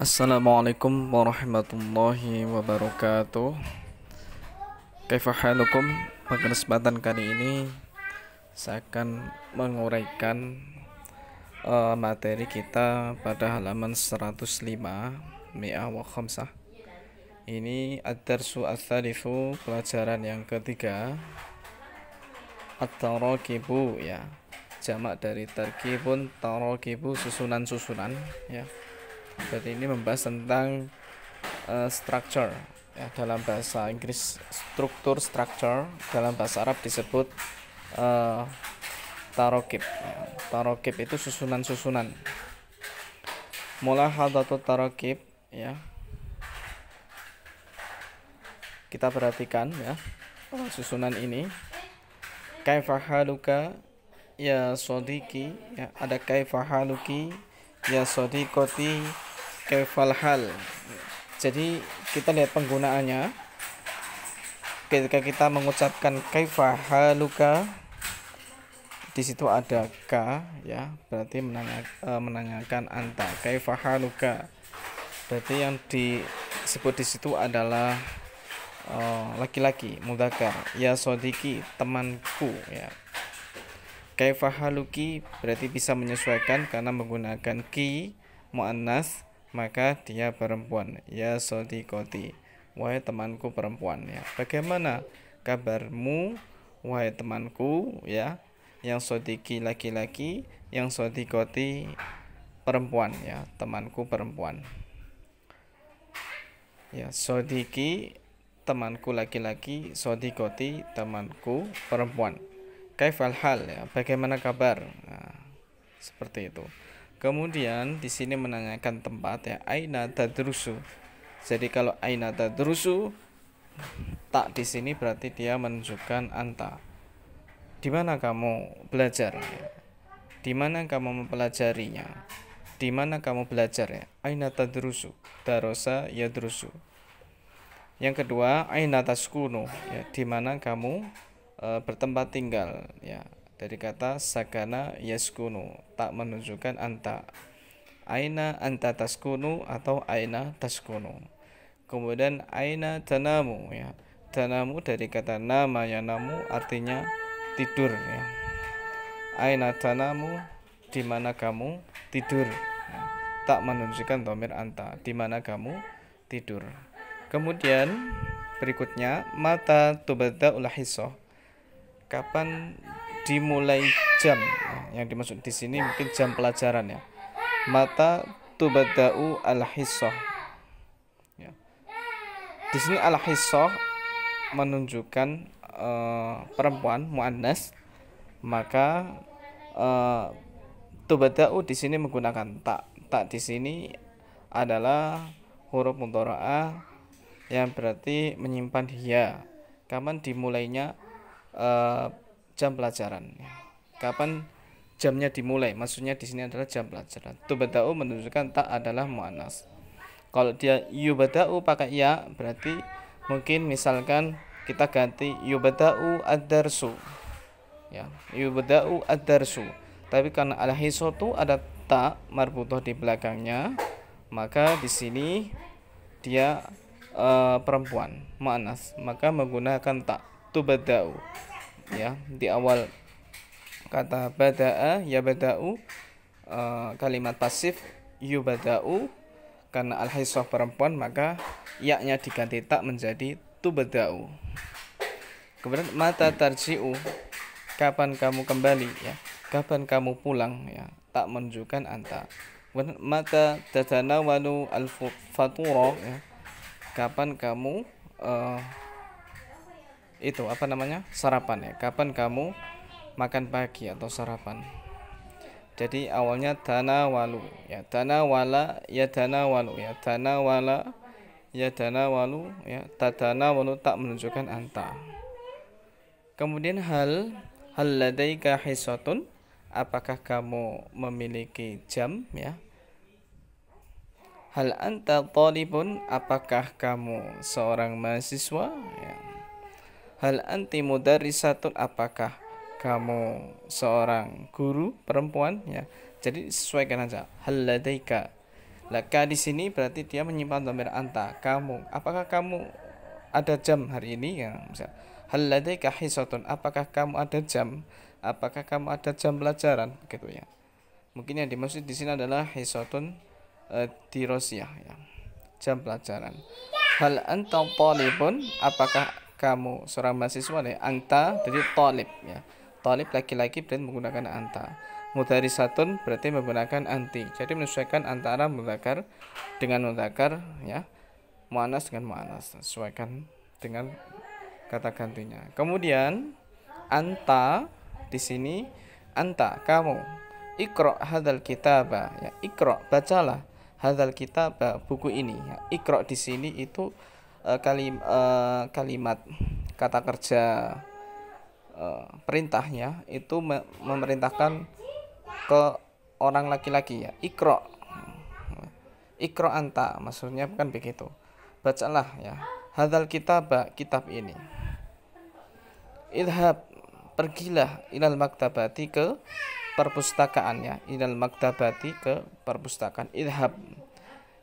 Assalamualaikum warahmatullahi wabarakatuh Kaifahalukum Pada kesempatan kali ini Saya akan menguraikan uh, Materi kita pada halaman 105 Mi'ah wa khamsah Ini Ad-Darsu ad Pelajaran yang ketiga At-Tarakibu ya Jamak dari Tarkibun Tarakibu Susunan-susunan ya jadi ini membahas tentang uh, structure ya, dalam bahasa Inggris struktur structure dalam bahasa Arab disebut uh, tarokib ya, tarokib itu susunan-susunan Mulai hal atau tarokib ya kita perhatikan ya susunan ini kaifahaluka ya sodiki ya ada kaifahaluki ya sodikoti hal. jadi kita lihat penggunaannya ketika kita mengucapkan haluka, di situ ada k ya berarti menanya, e, menanyakan anta haluka berarti yang disebut di situ adalah eh, laki-laki e, mudakar ya sodiki temanku ya haluki berarti bisa menyesuaikan karena menggunakan ki muannas maka dia perempuan. Ya sodikoti, wahai temanku perempuan ya. Bagaimana kabarmu wahai temanku ya? Yang sodiki laki-laki, yang sodikoti perempuan ya, temanku perempuan. Ya, sodiki temanku laki-laki, sodikoti temanku perempuan. Kaifal hal ya, bagaimana kabar? Nah, seperti itu. Kemudian di sini menanyakan tempat ya aina tadrusu. Jadi kalau aina tadrusu tak di sini berarti dia menunjukkan anta. Di mana kamu belajar? Di mana kamu mempelajarinya? Di mana kamu belajar ya? Aina tadrusu. Darosa yadrusu. Yang kedua, aina taskunu ya, di mana kamu e, bertempat tinggal ya dari kata sakana yaskunu tak menunjukkan anta aina anta taskunu atau aina taskunu kemudian aina tanamu ya tanamu dari kata nama ya namu artinya tidur ya aina tanamu di mana kamu tidur ya. tak menunjukkan domir anta di mana kamu tidur kemudian berikutnya mata tubada ulahiso kapan dimulai jam yang dimaksud di sini mungkin jam pelajaran ya mata tubadau al hisoh ya. di sini al hisoh menunjukkan uh, perempuan muannas maka uh, tubadau di sini menggunakan tak tak di sini adalah huruf mudhara'ah yang berarti menyimpan hia kapan dimulainya uh, jam pelajaran. Kapan jamnya dimulai? Maksudnya di sini adalah jam pelajaran. Tubada'u menunjukkan tak adalah mu'anas. Kalau dia yubada'u pakai ya, berarti mungkin misalkan kita ganti yubada'u adarsu, Ya, yubada'u adarsu. Tapi karena al-hisotu ada tak marbutoh di belakangnya, maka di sini dia eh, perempuan, muanas. maka menggunakan tak tubada'u ya di awal kata bada'a ya bada'u uh, kalimat pasif badau karena al haisah perempuan maka yaknya diganti tak menjadi tu badau. kemudian mata tarji'u kapan kamu kembali ya kapan kamu pulang ya tak menunjukkan anta kemudian mata tatanawalu al fatura ya kapan kamu uh, itu apa namanya sarapan ya kapan kamu makan pagi atau sarapan jadi awalnya dana walu ya dana wala ya dana walu ya dana wala ya dana walu ya tadana walu tak menunjukkan anta kemudian hal hal ladaika hisatun apakah kamu memiliki jam ya hal anta talibun apakah kamu seorang mahasiswa ya Hal anti mudarrisatun apakah kamu seorang guru perempuan ya. Jadi sesuaikan aja. Hal ladaika. Laka di sini berarti dia menyimpan domir anta. Kamu, apakah kamu ada jam hari ini ya? Misal, hal ladaika hisatun. Apakah kamu ada jam? Apakah kamu ada jam pelajaran? Begitu ya. Mungkin yang dimaksud di sini adalah hisatun uh, e, Rusia ya. Jam pelajaran. Hal anta talibun? Apakah kamu seorang mahasiswa nih anta jadi tolib ya tolib laki-laki berarti menggunakan anta satun berarti menggunakan anti jadi menyesuaikan antara mudakar dengan mudakar ya muanas dengan muanas sesuaikan dengan kata gantinya kemudian anta di sini anta kamu ikro hadal kitaba ya ikro bacalah hadal kitaba buku ini ya ikro di sini itu Eh, kalim, uh, kalimat kata kerja uh, perintahnya itu me memerintahkan ke orang laki-laki ya ikro ikro anta maksudnya kan begitu bacalah ya hadal kitab kitab ini ilhab pergilah ilal maktabati ke perpustakaan ya ilal maktabati ke perpustakaan ilhab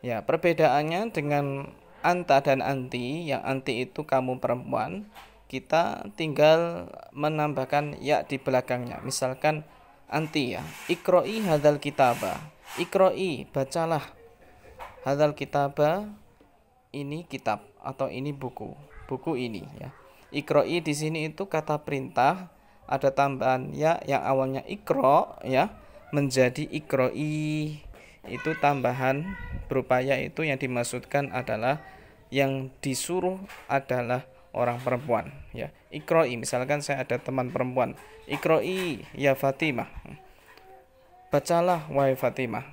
ya perbedaannya dengan anta dan anti, yang anti itu kamu perempuan, kita tinggal menambahkan ya di belakangnya. Misalkan anti ya, ikroi hadal kitaba. Ikroi, bacalah. Hadal kitaba ini kitab atau ini buku. Buku ini ya. Ikroi di sini itu kata perintah ada tambahan ya yang awalnya ikro ya menjadi ikroi itu tambahan berupaya itu yang dimaksudkan adalah yang disuruh adalah orang perempuan ya ikroi misalkan saya ada teman perempuan ikroi ya Fatimah bacalah wahai Fatimah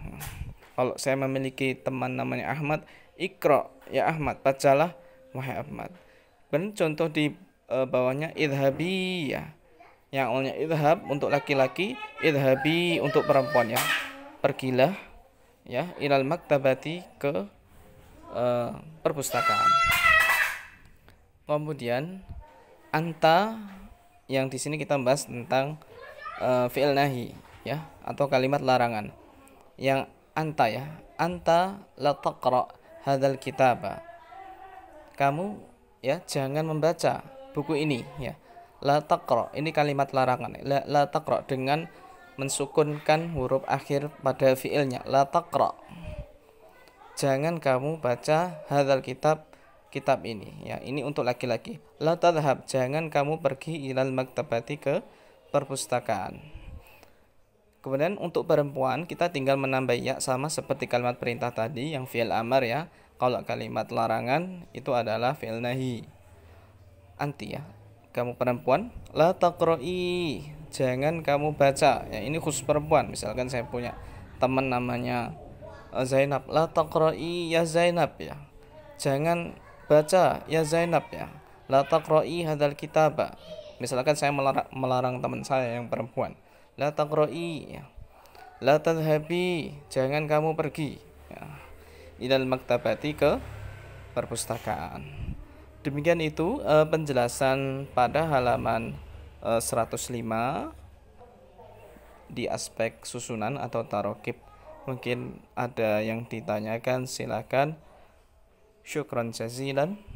kalau saya memiliki teman namanya Ahmad ikro ya Ahmad bacalah wahai Ahmad dan contoh di e, bawahnya idhabi ya yang awalnya idhab untuk laki-laki idhabi untuk perempuan ya pergilah ya ilal maktabati ke Eh, perpustakaan. Kemudian anta yang di sini kita bahas tentang uh, fi'il nahi ya atau kalimat larangan. Yang anta ya, anta la taqra hadal kitaba. Kamu ya jangan membaca buku ini ya. La taqra ini kalimat larangan. La, la taqra dengan mensukunkan huruf akhir pada fi'ilnya la taqra jangan kamu baca hadal kitab kitab ini ya ini untuk laki-laki la tadhab jangan kamu pergi ilal maktabati ke perpustakaan kemudian untuk perempuan kita tinggal menambah ya sama seperti kalimat perintah tadi yang fi'il amar ya kalau kalimat larangan itu adalah fi'il nahi anti ya kamu perempuan la taqra'i jangan kamu baca ya ini khusus perempuan misalkan saya punya teman namanya Eh, Zainab la taqra'i ya Zainab ya jangan baca ya Zainab ya la taqra'i hadal kitaba misalkan saya melarang, melarang teman saya yang perempuan la taqra'i ya. la tadhabi jangan kamu pergi ya. ilal maktabati ke perpustakaan demikian itu uh, penjelasan pada halaman uh, eh, 105 di aspek susunan atau tarokib Mungkin ada yang ditanyakan, silakan. Syukran jazilan.